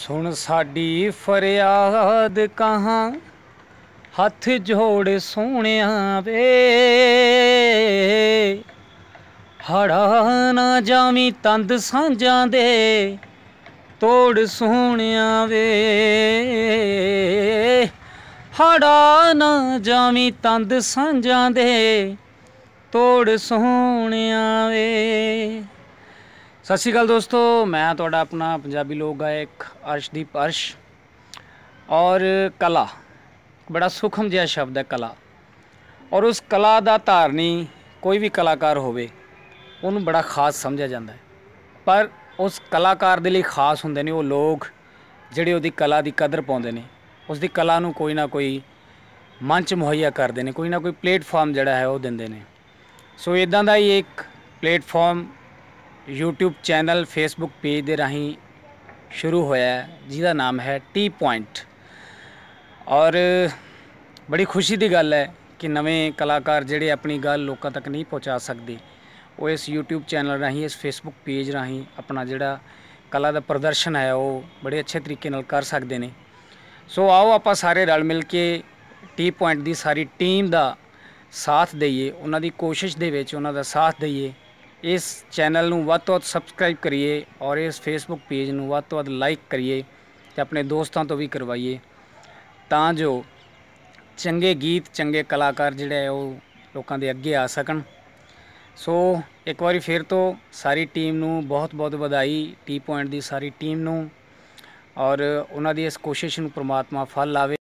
ਸੁਣ ਸਾਡੀ ਫਰਿਆਦ ਕਹਾ ਹੱਥ ਜੋੜ ਸੋਹਣਿਆ ਵੇ ਹੜਾ ਨਾ ਜਾਵੀਂ ਤੰਦ ਸਾਂਝਾਂ ਦੇ ਤੋੜ ਸੋਹਣਿਆ ਵੇ ਹੜਾ ਨਾ ਜਾਵੀਂ ਤੰਦ ਸਾਂਝਾਂ ਦੇ ਤੋੜ ਸੋਹਣਿਆ ਵੇ ਸਤਿ ਸ਼੍ਰੀ ਅਕਾਲ ਦੋਸਤੋ ਮੈਂ ਤੁਹਾਡਾ ਆਪਣਾ ਪੰਜਾਬੀ ਲੋਕ ਗਾਇਕ ਅਰਸ਼ਦੀਪ ਅਰਸ਼ ਔਰ ਕਲਾ ਬੜਾ ਸੁਖਮ ਜਿਹਾ ਸ਼ਬਦ ਹੈ ਕਲਾ ਔਰ ਉਸ ਕਲਾ ਦਾ ਧਾਰਨੀ ਕੋਈ ਵੀ ਕਲਾਕਾਰ ਹੋਵੇ ਉਹਨੂੰ ਬੜਾ ਖਾਸ ਸਮਝਿਆ ਜਾਂਦਾ ਹੈ ਪਰ ਉਸ ਕਲਾਕਾਰ ਦੇ ਲਈ ਖਾਸ ਹੁੰਦੇ ਨੇ ਉਹ ਲੋਕ ਜਿਹੜੇ ਉਹਦੀ ਕਲਾ ਦੀ ਕਦਰ ਪਾਉਂਦੇ ਨੇ ਉਸ ਦੀ ਕਲਾ ਨੂੰ ਕੋਈ ਨਾ ਕੋਈ ਮੰਚ ਮੁਹੱਈਆ ਕਰਦੇ ਨੇ ਕੋਈ ਨਾ ਕੋਈ ਪਲੇਟਫਾਰਮ ਜਿਹੜਾ ਹੈ ਉਹ ਦਿੰਦੇ ਨੇ ਸੋ ਇਦਾਂ ਦਾ ਹੀ ਇੱਕ platform YouTube channel Facebook page ਦੇ ਰਾਹੀਂ ਸ਼ੁਰੂ ਹੋਇਆ ਜਿਹਦਾ ਨਾਮ ਹੈ ਟੀ ਪੁਆਇੰਟ ਔਰ ਬੜੀ ਖੁਸ਼ੀ ਦੀ ਗੱਲ ਹੈ ਕਿ ਨਵੇਂ ਕਲਾਕਾਰ ਜਿਹੜੇ ਆਪਣੀ ਗੱਲ ਲੋਕਾਂ ਤੱਕ ਨਹੀਂ ਪਹੁੰਚਾ ਸਕਦੇ ਉਹ ਇਸ YouTube ਚੈਨਲ ਰਾਹੀਂ ਇਸ Facebook ਪੇਜ ਰਾਹੀਂ ਆਪਣਾ ਜਿਹੜਾ ਕਲਾ ਦਾ ਪ੍ਰਦਰਸ਼ਨ ਹੈ ਉਹ ਬੜੇ ਅੱਛੇ ਤਰੀਕੇ ਨਾਲ ਕਰ ਸਕਦੇ ਨੇ ਸੋ ਆਓ ਆਪਾਂ ਸਾਰੇ ਰਲ ਮਿਲ ਕੇ ਟੀ ਪੁਆਇੰਟ ਦੀ ਸਾਰੀ ਟੀਮ ਦਾ ਸਾਥ ਦਈਏ ਉਹਨਾਂ ਦੀ ਕੋਸ਼ਿਸ਼ ਦੇ ਵਿੱਚ ਉਹਨਾਂ ਦਾ ਸਾਥ ਦਈਏ ਇਸ ਚੈਨਲ ਨੂੰ ਵੱਧ ਤੋਂ ਵੱਧ ਸਬਸਕ੍ਰਾਈਬ ਕਰੀਏ ਔਰ ਇਸ ਫੇਸਬੁੱਕ ਪੇਜ ਨੂੰ ਵੱਧ ਤੋਂ ਵੱਧ ਲਾਈਕ ਕਰੀਏ ਤੇ ਆਪਣੇ ਦੋਸਤਾਂ ਤੋਂ ਵੀ ਕਰਵਾਈਏ ਤਾਂ ਜੋ ਚੰਗੇ ਗੀਤ ਚੰਗੇ ਕਲਾਕਾਰ ਜਿਹੜੇ ਉਹ ਲੋਕਾਂ ਦੇ ਅੱਗੇ ਆ ਸਕਣ ਸੋ ਇੱਕ ਵਾਰੀ ਫਿਰ ਤੋਂ ਸਾਰੀ ਟੀਮ ਨੂੰ ਬਹੁਤ-ਬਹੁਤ ਵਧਾਈ ਟੀ ਪੁਆਇੰਟ ਦੀ ਸਾਰੀ ਟੀਮ ਨੂੰ ਔਰ ਉਹਨਾਂ ਦੀ ਇਸ ਕੋਸ਼ਿਸ਼ ਨੂੰ ਪ੍ਰਮਾਤਮਾ ਫਲ ਲਾਵੇ